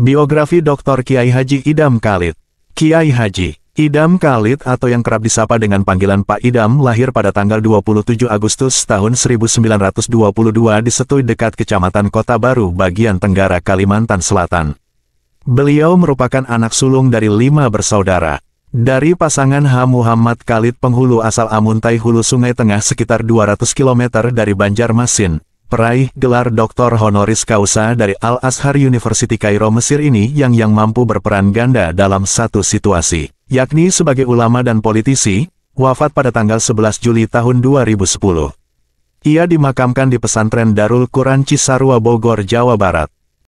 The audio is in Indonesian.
Biografi Dr. Kiai Haji Idam Khalid Kiai Haji Idam Khalid atau yang kerap disapa dengan panggilan Pak Idam lahir pada tanggal 27 Agustus tahun 1922 di setui dekat Kecamatan Kota Baru bagian Tenggara Kalimantan Selatan. Beliau merupakan anak sulung dari lima bersaudara. Dari pasangan H. Muhammad Khalid penghulu asal Amuntai Hulu Sungai Tengah sekitar 200 km dari Banjarmasin, Peraih gelar doktor honoris causa dari Al-Azhar University Kairo Mesir ini yang yang mampu berperan ganda dalam satu situasi, yakni sebagai ulama dan politisi, wafat pada tanggal 11 Juli tahun 2010. Ia dimakamkan di pesantren Darul Quran Cisarua Bogor, Jawa Barat.